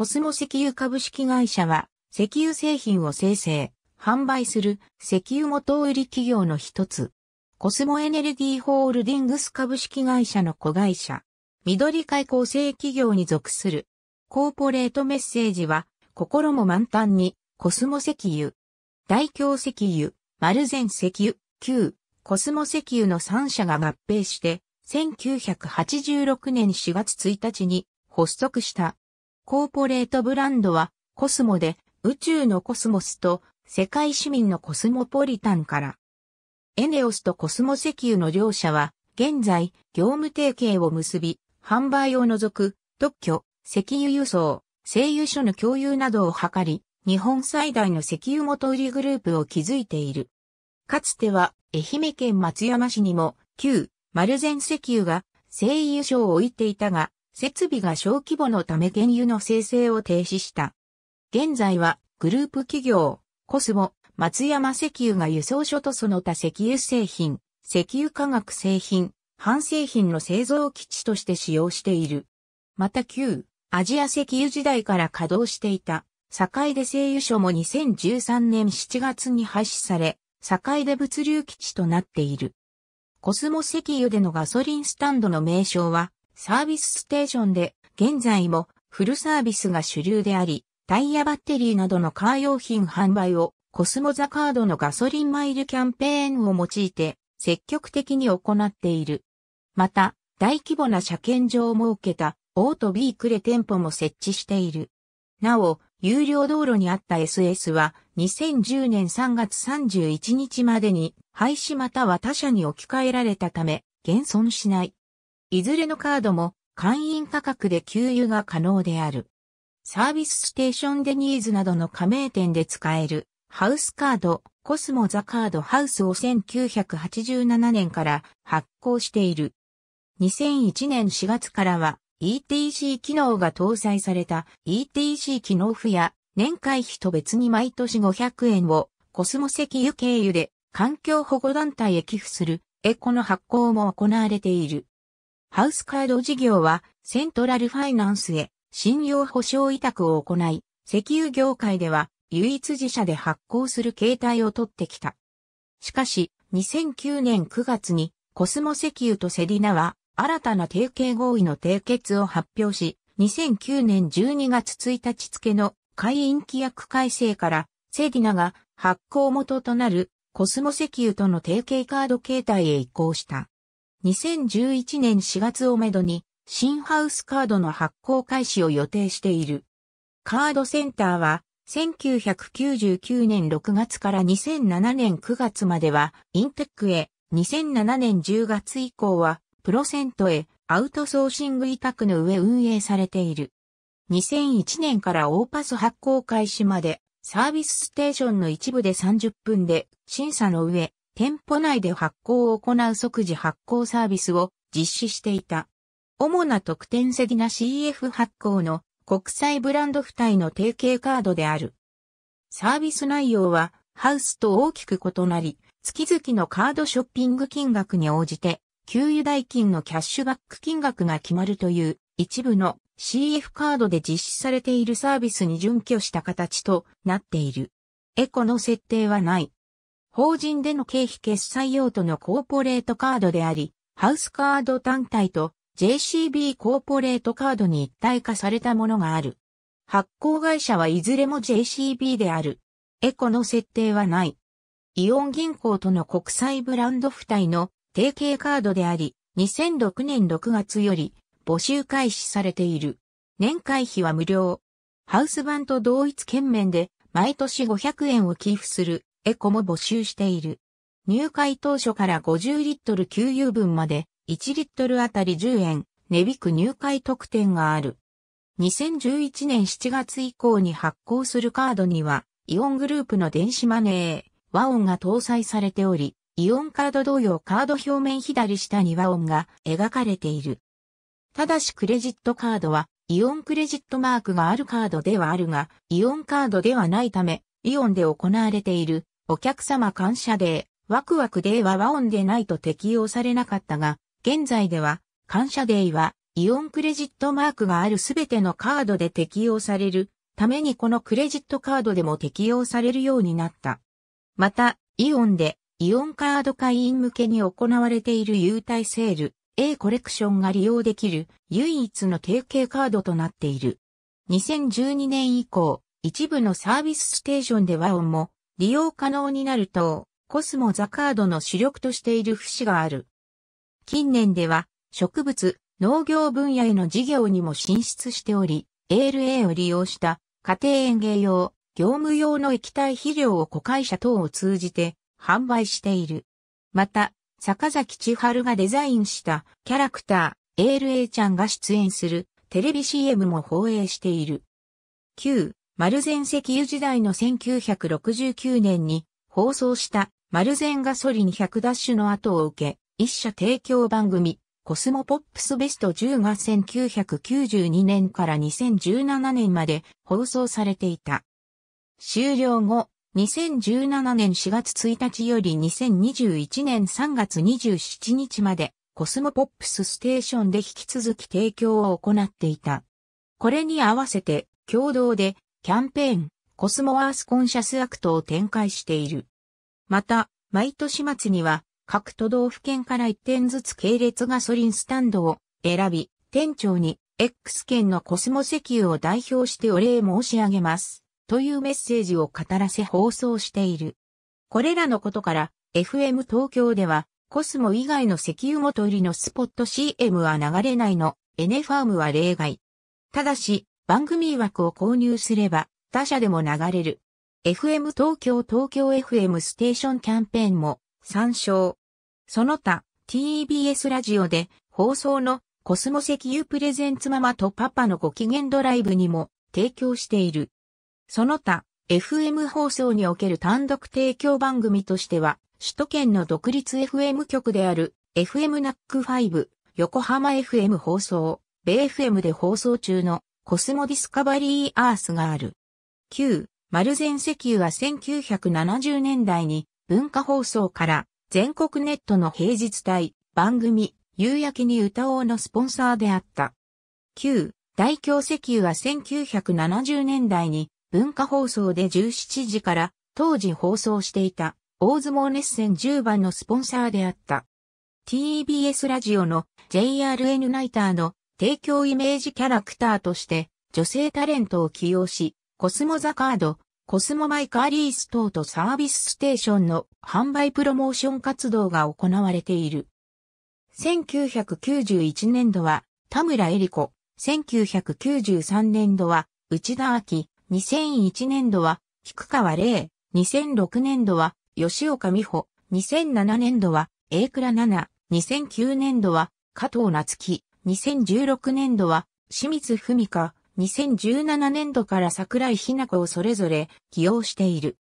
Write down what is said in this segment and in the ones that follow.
コスモ石油株式会社は、石油製品を生成、販売する石油元売り企業の一つ。コスモエネルギーホールディングス株式会社の子会社。緑海構成企業に属する。コーポレートメッセージは、心も満タンに、コスモ石油。大京石油、丸善石油、旧、コスモ石油の3社が合併して、1986年4月1日に発足したコーポレートブランドは、コスモで、宇宙のコスモスと、世界市民のコスモポリタンから。エネオスとコスモ石油の両社は、現在、業務提携を結び、販売を除く、特許、石油輸送、製油所の共有などを図り、日本最大の石油元売りグループを築いている。かつては、愛媛県松山市にも、旧、丸善石油が、製油所を置いていたが、設備が小規模のため原油の生成を停止した。現在はグループ企業、コスモ、松山石油が輸送所とその他石油製品、石油化学製品、半製品の製造基地として使用している。また旧、アジア石油時代から稼働していた、境出製油所も2013年7月に廃止され、境出物流基地となっている。コスモ石油でのガソリンスタンドの名称は、サービスステーションで、現在もフルサービスが主流であり、タイヤバッテリーなどのカー用品販売をコスモザカードのガソリンマイルキャンペーンを用いて積極的に行っている。また、大規模な車検場を設けたオートビークレ店舗も設置している。なお、有料道路にあった SS は2010年3月31日までに廃止または他社に置き換えられたため、現存しない。いずれのカードも会員価格で給油が可能である。サービスステーションデニーズなどの加盟店で使えるハウスカード、コスモザカードハウスを1987年から発行している。2001年4月からは ETC 機能が搭載された ETC 機能付や年会費と別に毎年500円をコスモ石油経由で環境保護団体へ寄付するエコの発行も行われている。ハウスカード事業はセントラルファイナンスへ信用保証委託を行い、石油業界では唯一自社で発行する形態を取ってきた。しかし、2009年9月にコスモ石油とセディナは新たな提携合意の締結を発表し、2009年12月1日付の会員規約改正からセディナが発行元となるコスモ石油との提携カード形態へ移行した。2011年4月をめどに、新ハウスカードの発行開始を予定している。カードセンターは、1999年6月から2007年9月までは、インテックへ、2007年10月以降は、プロセントへ、アウトソーシング委託の上運営されている。2001年からオーパス発行開始まで、サービスステーションの一部で30分で、審査の上、店舗内で発行を行う即時発行サービスを実施していた。主な特典セディナ CF 発行の国際ブランド付帯の提携カードである。サービス内容はハウスと大きく異なり、月々のカードショッピング金額に応じて、給油代金のキャッシュバック金額が決まるという一部の CF カードで実施されているサービスに準拠した形となっている。エコの設定はない。法人での経費決済用途のコーポレートカードであり、ハウスカード単体と JCB コーポレートカードに一体化されたものがある。発行会社はいずれも JCB である。エコの設定はない。イオン銀行との国際ブランド付帯の提携カードであり、2006年6月より募集開始されている。年会費は無料。ハウス版と同一県面で毎年500円を寄付するエコも募集している。入会当初から50リットル給油分まで1リットルあたり10円値引く入会特典がある。2011年7月以降に発行するカードにはイオングループの電子マネー、和音が搭載されており、イオンカード同様カード表面左下に和音が描かれている。ただしクレジットカードはイオンクレジットマークがあるカードではあるが、イオンカードではないため、イオンで行われているお客様感謝デー、ワクワクデーは和音でないと適用されなかったが、現在では、感謝デーは、イオンクレジットマークがあるすべてのカードで適用されるためにこのクレジットカードでも適用されるようになった。また、イオンで、イオンカード会員向けに行われている優待セール、A コレクションが利用できる唯一の提携カードとなっている。2012年以降、一部のサービスステーションで和音も利用可能になると、コスモザカードの主力としている節がある。近年では、植物、農業分野への事業にも進出しており、ALA を利用した家庭園芸用、業務用の液体肥料を子会社等を通じて販売している。また、坂崎千春がデザインしたキャラクター、ALA ちゃんが出演するテレビ CM も放映している。9. マルゼン石油時代の1969年に放送したマルゼンガソリン100ダッシュの後を受け、一社提供番組、コスモポップスベスト10が1992年から2017年まで放送されていた。終了後、2017年4月1日より2021年3月27日までコスモポップスステーションで引き続き提供を行っていた。これに合わせて共同でキャンペーン、コスモアースコンシャスアクトを展開している。また、毎年末には、各都道府県から1点ずつ系列ガソリンスタンドを選び、店長に X 県のコスモ石油を代表してお礼申し上げます。というメッセージを語らせ放送している。これらのことから、FM 東京では、コスモ以外の石油元売りのスポット CM は流れないの、エネファームは例外。ただし、番組枠を購入すれば、他社でも流れる。FM 東京東京 FM ステーションキャンペーンも参照。その他、TBS ラジオで放送のコスモ石油プレゼンツママとパパのご機嫌ドライブにも提供している。その他、FM 放送における単独提供番組としては、首都圏の独立 FM 局である FM ナック5、横浜 FM 放送、米 FM で放送中のコスモディスカバリーアースがある。旧、マルゼン石油は1970年代に文化放送から全国ネットの平日帯番組夕焼けに歌おうのスポンサーであった。旧、大京石油は1970年代に文化放送で17時から当時放送していた大相撲熱戦10番のスポンサーであった。TBS ラジオの JRN ナイターの提供イメージキャラクターとして女性タレントを起用し、コスモザカード、コスモマイカーリース等とサービスステーションの販売プロモーション活動が行われている。1991年度は田村恵里子、1993年度は内田明、2001年度は菊川玲、2006年度は吉岡美穂、2007年度は A 倉奈々、2009年度は加藤夏樹、2016年度は清水文香、2017年度から桜井日奈子をそれぞれ起用している。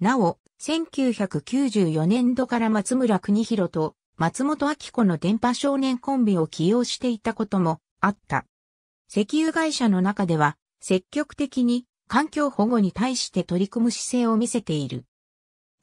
なお、1994年度から松村邦弘と松本明子の電波少年コンビを起用していたこともあった。石油会社の中では積極的に環境保護に対して取り組む姿勢を見せている。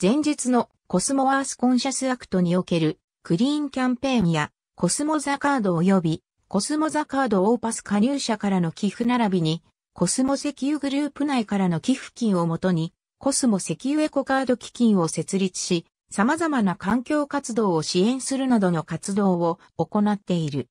前日のコスモアースコンシャスアクトにおけるクリーンキャンペーンやコスモザカード及びコスモザカードオーパス加入者からの寄付並びに、コスモ石油グループ内からの寄付金をもとに、コスモ石油エコカード基金を設立し、様々な環境活動を支援するなどの活動を行っている。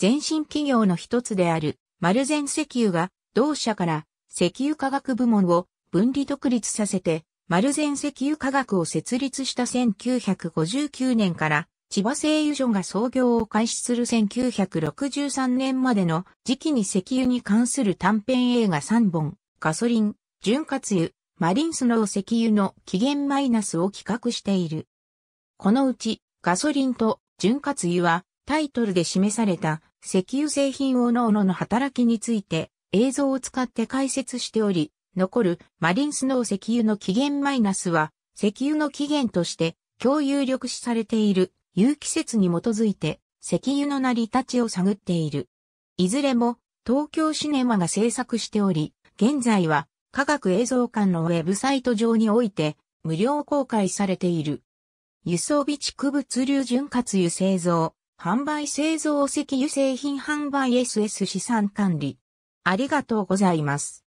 前身企業の一つである、マルゼン石油が、同社から石油化学部門を分離独立させて、マルゼン石油化学を設立した1959年から、千葉製油所が操業を開始する1963年までの時期に石油に関する短編映画3本、ガソリン、潤滑油、マリンスノー石油の期限マイナスを企画している。このうち、ガソリンと潤滑油はタイトルで示された石油製品をの々のの働きについて映像を使って解説しており、残るマリンスノー石油の期限マイナスは石油の期限として共有力視されている有機説に基づいて石油の成り立ちを探っている。いずれも東京シネマが制作しており、現在は科学映像館のウェブサイト上において無料公開されている。輸送備蓄物流潤滑油製造、販売製造石油製品販売 SS 資産管理。ありがとうございます。